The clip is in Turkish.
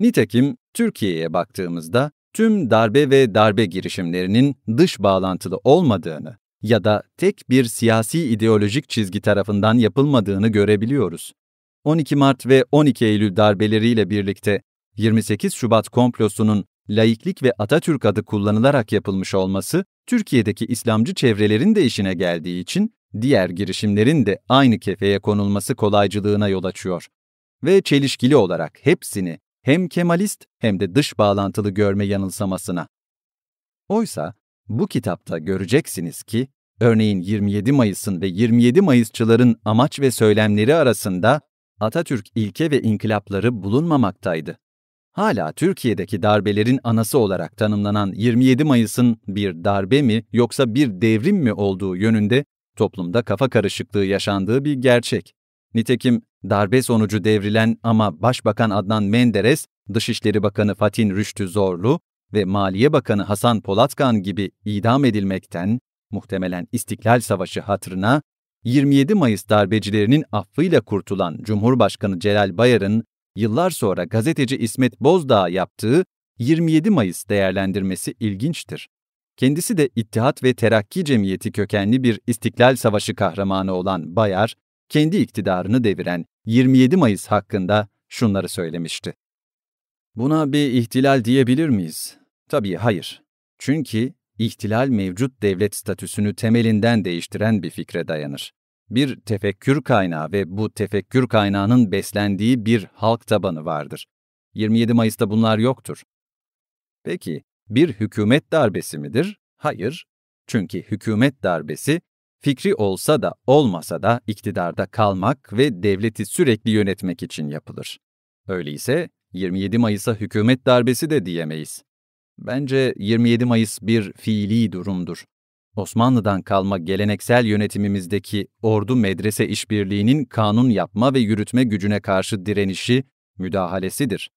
Nitekim Türkiye'ye baktığımızda tüm darbe ve darbe girişimlerinin dış bağlantılı olmadığını ya da tek bir siyasi ideolojik çizgi tarafından yapılmadığını görebiliyoruz. 12 Mart ve 12 Eylül darbeleriyle birlikte 28 Şubat komplosunun laiklik ve Atatürk adı kullanılarak yapılmış olması, Türkiye'deki İslamcı çevrelerin de işine geldiği için diğer girişimlerin de aynı kefeye konulması kolaycılığına yol açıyor. Ve çelişkili olarak hepsini hem Kemalist hem de dış bağlantılı görme yanılsamasına. Oysa bu kitapta göreceksiniz ki, örneğin 27 Mayıs'ın ve 27 Mayısçıların amaç ve söylemleri arasında Atatürk ilke ve inkılapları bulunmamaktaydı. Hala Türkiye'deki darbelerin anası olarak tanımlanan 27 Mayıs'ın bir darbe mi yoksa bir devrim mi olduğu yönünde toplumda kafa karışıklığı yaşandığı bir gerçek. Nitekim darbe sonucu devrilen ama Başbakan Adnan Menderes, Dışişleri Bakanı Fatin Rüştü Zorlu ve Maliye Bakanı Hasan Polatkan gibi idam edilmekten, muhtemelen İstiklal Savaşı hatırına, 27 Mayıs darbecilerinin affıyla kurtulan Cumhurbaşkanı Celal Bayar'ın yıllar sonra gazeteci İsmet Bozdağ yaptığı 27 Mayıs değerlendirmesi ilginçtir. Kendisi de İttihat ve Terakki Cemiyeti kökenli bir İstiklal Savaşı kahramanı olan Bayar, kendi iktidarını deviren 27 Mayıs hakkında şunları söylemişti. Buna bir ihtilal diyebilir miyiz? Tabii hayır. Çünkü ihtilal mevcut devlet statüsünü temelinden değiştiren bir fikre dayanır. Bir tefekkür kaynağı ve bu tefekkür kaynağının beslendiği bir halk tabanı vardır. 27 Mayıs'ta bunlar yoktur. Peki, bir hükümet darbesi midir? Hayır. Çünkü hükümet darbesi fikri olsa da olmasa da iktidarda kalmak ve devleti sürekli yönetmek için yapılır. Öyleyse 27 Mayıs'a hükümet darbesi de diyemeyiz. Bence 27 Mayıs bir fiili durumdur. Osmanlı'dan kalma geleneksel yönetimimizdeki ordu medrese işbirliğinin kanun yapma ve yürütme gücüne karşı direnişi, müdahalesidir.